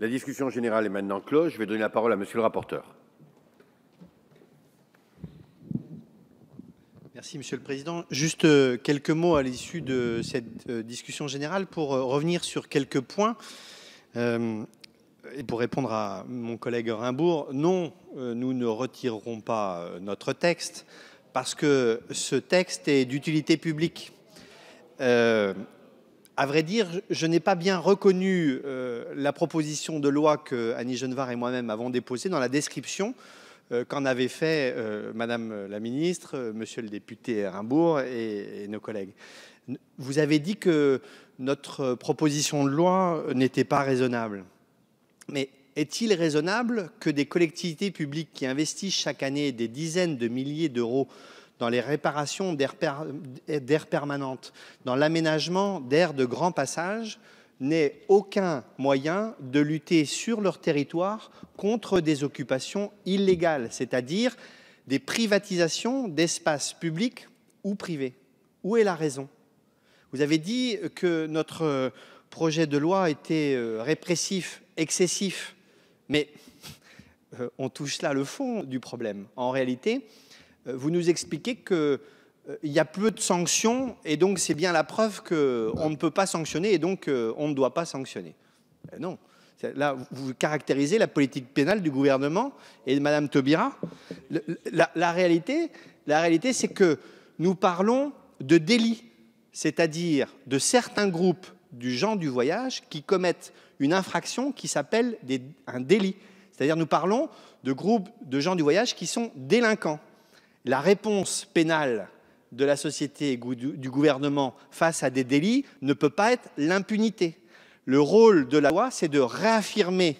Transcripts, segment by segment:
La discussion générale est maintenant close. Je vais donner la parole à Monsieur le rapporteur. Merci, Monsieur le Président. Juste euh, quelques mots à l'issue de cette euh, discussion générale pour euh, revenir sur quelques points. et pour répondre à mon collègue Rimbourg, non, nous ne retirerons pas notre texte parce que ce texte est d'utilité publique. À vrai dire, je n'ai pas bien reconnu euh, la proposition de loi que Annie Genevard et moi-même avons déposée dans la description euh, qu'en avait fait euh, Madame la ministre, Monsieur le député Rimbourg et, nos collègues. Vous avez dit que notre proposition de loi n'était pas raisonnable. Mais est-il raisonnable que des collectivités publiques qui investissent chaque année des dizaines de milliers d'euros dans les réparations d'aires permanentes, dans l'aménagement d'aires de grand passage, n'aient aucun moyen de lutter sur leur territoire contre des occupations illégales, c'est-à-dire des privatisations d'espaces publics ou privés. Où est la raison Vous avez dit que notre projet de loi était euh, répressif, excessif, mais euh, on touche là le fond du problème. En réalité, euh, vous nous expliquez qu'il euh, n'y y a plus de sanctions et donc c'est bien la preuve qu'on ne peut pas sanctionner et donc euh, on ne doit pas sanctionner. non. Là, vous caractérisez la politique pénale du gouvernement et de Madame Taubira. La, réalité, la réalité c'est que nous parlons de délits, c'est-à-dire de certains groupes du genre du voyage qui commettent une infraction qui s'appelle un délit. C'est-à-dire nous parlons de groupes de gens du voyage qui sont délinquants la réponse pénale de la société et du gouvernement face à des délits ne peut pas être l'impunité. Le rôle de la loi, c'est de réaffirmer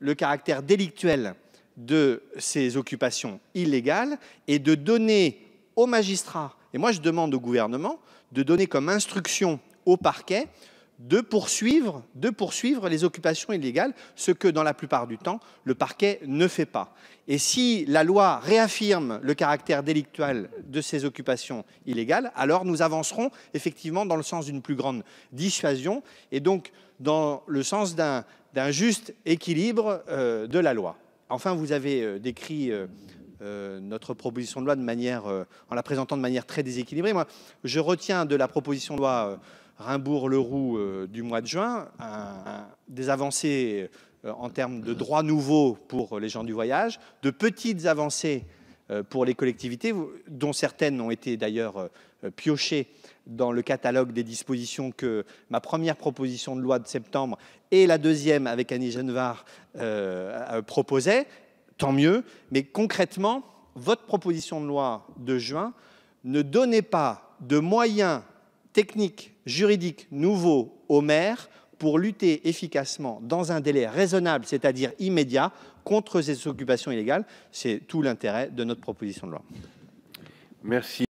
le caractère délictuel de ces occupations illégales et de donner aux magistrats, et moi je demande au gouvernement, de donner comme instruction au parquet de poursuivre, de poursuivre les occupations illégales, ce que dans la plupart du temps, le parquet ne fait pas. Et si la loi réaffirme le caractère délictuel de ces occupations illégales, alors nous avancerons effectivement dans le sens d'une plus grande dissuasion et donc dans le sens d'un juste équilibre euh, de la loi. Enfin, vous avez euh, décrit euh, euh, notre proposition de loi de manière, euh, en la présentant de manière très déséquilibrée. Moi, je retiens de la proposition de loi euh, Rimbourg-Leroux du mois de juin des avancées en termes de droits nouveaux pour les gens du voyage, de petites avancées pour les collectivités, dont certaines ont été d'ailleurs piochées dans le catalogue des dispositions que ma première proposition de loi de septembre et la deuxième avec Annie Genevard proposaient, tant mieux. Mais concrètement, votre proposition de loi de juin ne donnait pas de moyens techniques, juridiques nouveaux aux maires pour lutter efficacement dans un délai raisonnable, c'est-à-dire immédiat, contre ces occupations illégales. C'est tout l'intérêt de notre proposition de loi. Merci.